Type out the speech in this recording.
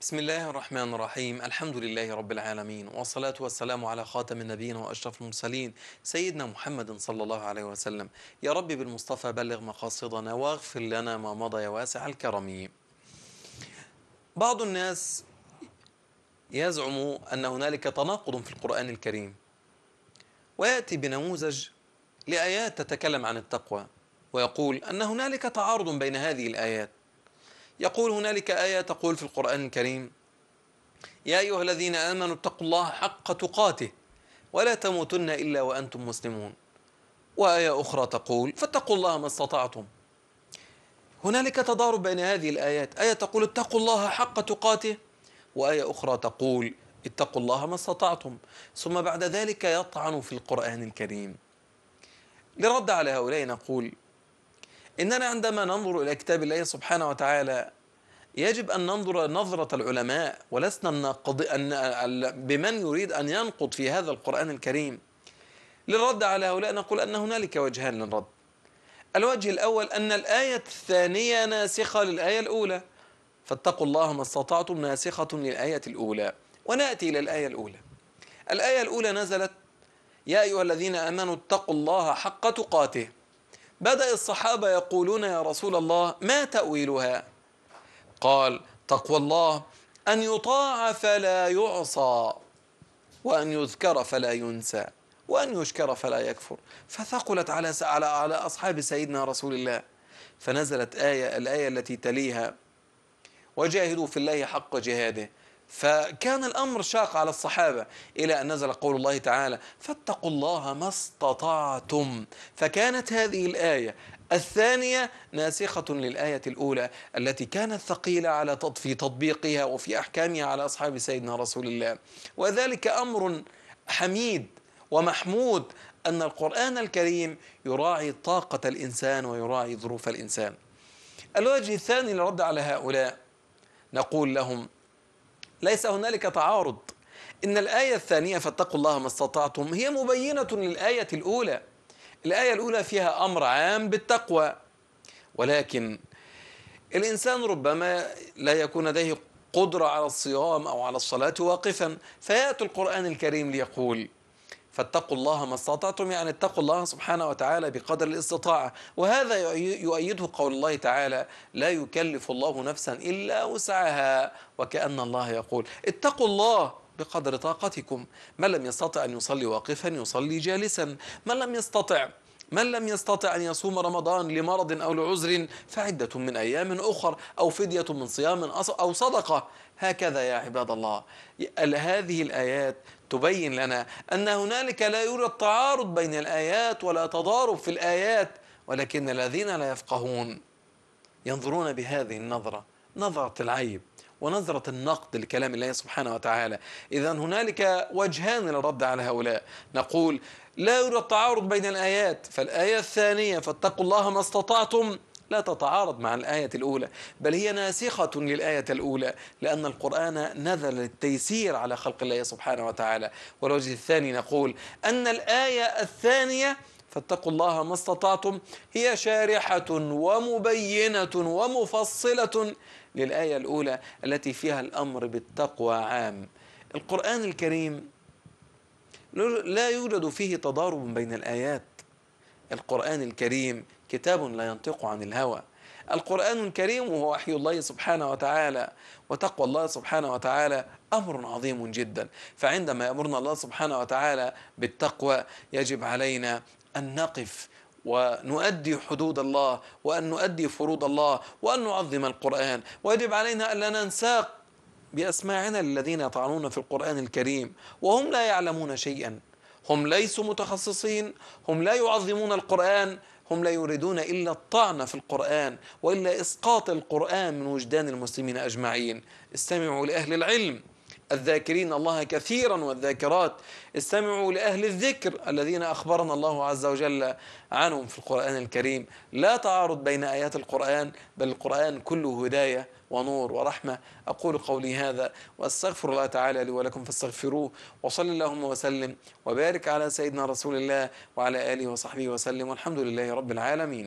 بسم الله الرحمن الرحيم الحمد لله رب العالمين والصلاة والسلام على خاتم النبيين وأشرف المرسلين سيدنا محمد صلى الله عليه وسلم يا رب بالمصطفى بلغ مقاصدنا واغفر لنا ما مضى يا واسع الكرم بعض الناس يزعم أن هنالك تناقض في القرآن الكريم ويأتي بنموذج لآيات تتكلم عن التقوى ويقول أن هنالك تعارض بين هذه الآيات يقول هنالك آية تقول في القرآن الكريم يا أيها الذين آمنوا اتقوا الله حق تقاته ولا تموتن إلا وأنتم مسلمون وآية أخرى تقول فاتقوا الله ما استطعتم هنالك تضارب بين هذه الآيات آية تقول اتقوا الله حق تقاته وآية أخرى تقول اتقوا الله ما استطعتم ثم بعد ذلك يطعن في القرآن الكريم لرد على هؤلاء نقول إننا عندما ننظر إلى كتاب الله سبحانه وتعالى يجب أن ننظر نظرة العلماء ولسنا الناقض أن بمن يريد أن ينقض في هذا القرآن الكريم للرد على هؤلاء نقول أن هنالك وجهان للرد الوجه الأول أن الآية الثانية ناسخة للآية الأولى فاتقوا الله ما استطعتم ناسخة للآية الأولى ونأتي إلى الآية الأولى الآية الأولى نزلت يا أيها الذين آمنوا اتقوا الله حق تقاته بدأ الصحابة يقولون يا رسول الله ما تأويلها قال تقوى الله أن يطاع فلا يعصى وأن يذكر فلا ينسى وأن يشكر فلا يكفر فثقلت على على أصحاب سيدنا رسول الله فنزلت آية الآية التي تليها وجاهدوا في الله حق جهاده فكان الأمر شاق على الصحابة إلى أن نزل قول الله تعالى فاتقوا الله ما استطعتم فكانت هذه الآية الثانية ناسخة للآية الأولى التي كانت ثقيلة على في تطبيقها وفي أحكامها على أصحاب سيدنا رسول الله وذلك أمر حميد ومحمود أن القرآن الكريم يراعي طاقة الإنسان ويراعي ظروف الإنسان الوجه الثاني للرد على هؤلاء نقول لهم ليس هنالك تعارض إن الآية الثانية فاتقوا الله ما استطعتم هي مبينة للآية الأولى الآية الأولى فيها أمر عام بالتقوى ولكن الإنسان ربما لا يكون لديه قدرة على الصيام أو على الصلاة واقفا فيأتي القرآن الكريم ليقول فاتقوا الله ما استطعتم يعني اتقوا الله سبحانه وتعالى بقدر الاستطاعة وهذا يؤيده قول الله تعالى لا يكلف الله نفسا إلا وسعها وكأن الله يقول اتقوا الله بقدر طاقتكم من لم يستطع أن يصلي واقفا يصلي جالسا من لم يستطع من لم يستطع أن يصوم رمضان لمرض أو لعذر فعدة من أيام أخر أو فدية من صيام أو صدقة هكذا يا عباد الله هذه الآيات تبين لنا أن هنالك لا يوجد تعارض بين الآيات ولا تضارب في الآيات ولكن الذين لا يفقهون ينظرون بهذه النظرة نظرة العيب ونظرة النقد لكلام الله سبحانه وتعالى إذا هنالك وجهان للرد على هؤلاء نقول لا يوجد تعارض بين الآيات فالآية الثانية فاتقوا الله ما استطعتم لا تتعارض مع الآية الأولى بل هي ناسخة للآية الأولى لأن القرآن نزل للتيسير على خلق الله سبحانه وتعالى والوجه الثاني نقول أن الآية الثانية فاتقوا الله ما استطعتم هي شارحة ومبينة ومفصلة للآية الأولى التي فيها الأمر بالتقوى عام القرآن الكريم لا يوجد فيه تضارب بين الآيات القرآن الكريم كتاب لا ينطق عن الهوى القرآن الكريم هو وحي الله سبحانه وتعالى وتقوى الله سبحانه وتعالى أمر عظيم جدا فعندما يأمرنا الله سبحانه وتعالى بالتقوى يجب علينا أن نقف ونؤدي حدود الله وأن نؤدي فروض الله وأن نعظم القرآن ويجب علينا ألا ننساق بأسماعنا الذين يطعنون في القرآن الكريم وهم لا يعلمون شيئا هم ليسوا متخصصين هم لا يعظمون القرآن هم لا يريدون إلا الطعن في القرآن وإلا إسقاط القرآن من وجدان المسلمين أجمعين استمعوا لأهل العلم الذاكرين الله كثيرا والذاكرات استمعوا لأهل الذكر الذين أخبرنا الله عز وجل عنهم في القرآن الكريم لا تعارض بين آيات القرآن بل القرآن كله هداية ونور ورحمة أقول قولي هذا وأستغفر الله تعالى لي ولكم فاستغفروه وصل اللهم وسلم وبارك على سيدنا رسول الله وعلى آله وصحبه وسلم والحمد لله رب العالمين